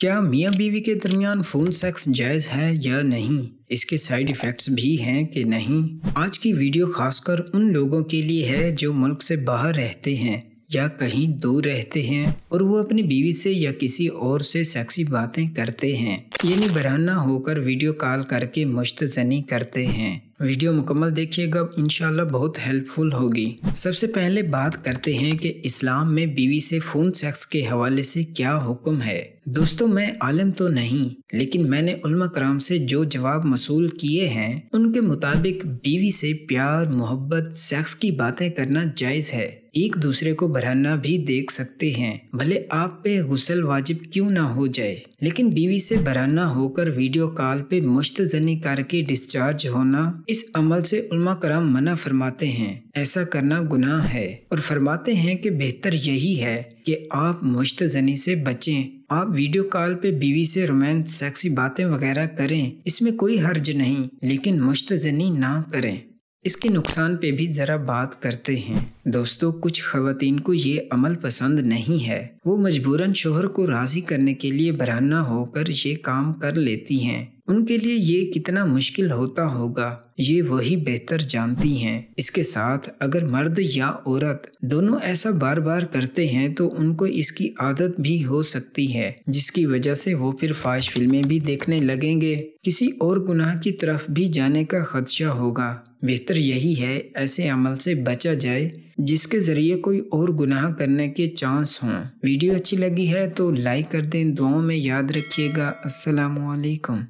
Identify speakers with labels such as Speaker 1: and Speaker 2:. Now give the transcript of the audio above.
Speaker 1: क्या मियाँ बीवी के दरमियान फ़ोन सेक्स जायज़ है या नहीं इसके साइड इफ़ेक्ट्स भी हैं कि नहीं आज की वीडियो खासकर उन लोगों के लिए है जो मुल्क से बाहर रहते हैं या कहीं दूर रहते हैं और वो अपनी बीवी से या किसी और से सेक्सी बातें करते हैं यानी बराना होकर वीडियो कॉल करके मुश्तनी करते हैं वीडियो मुकम्मल देखिएगा इनशाला बहुत हेल्पफुल होगी सबसे पहले बात करते हैं कि इस्लाम में बीवी से फ़ोन सेक्स के हवाले से क्या हुक्म है दोस्तों मैं आलम तो नहीं लेकिन मैंने उल्मा कराम से जो जवाब मसूल किए हैं उनके मुताबिक बीवी से प्यार मोहब्बत सेक्स की बातें करना जायज़ है एक दूसरे को बढ़ाना भी देख सकते हैं भले आप पे गुसल वाजिब क्यों ना हो जाए लेकिन बीवी से बरहाना रवाना होकर वीडियो कॉल पे मुश्तजनी करके डिस्चार्ज होना इस अमल से उलमा कराम मना फरमाते हैं ऐसा करना गुनाह है और फरमाते हैं कि बेहतर यही है कि आप मुश्तनी से बचें आप वीडियो कॉल पे बीवी से रोमांस सेक्सी बातें वगैरह करें इसमें कोई हर्ज नहीं लेकिन मुश्तनी ना करें इसके नुकसान पे भी ज़रा बात करते हैं दोस्तों कुछ खातन को ये अमल पसंद नहीं है वो मजबूरन शोहर को राज़ी करने के लिए बराना होकर ये काम कर लेती हैं उनके लिए ये कितना मुश्किल होता होगा ये वही बेहतर जानती हैं इसके साथ अगर मर्द या औरत दोनों ऐसा बार बार करते हैं तो उनको इसकी आदत भी हो सकती है जिसकी वजह से वो फिर फाश फिल्में भी देखने लगेंगे किसी और गुनाह की तरफ भी जाने का खदशा होगा बेहतर यही है ऐसे अमल से बचा जाए जिसके ज़रिए कोई और गुनाह करने के चांस हों वीडियो अच्छी लगी है तो लाइक कर दें दुआओं में याद रखिएगा असलकम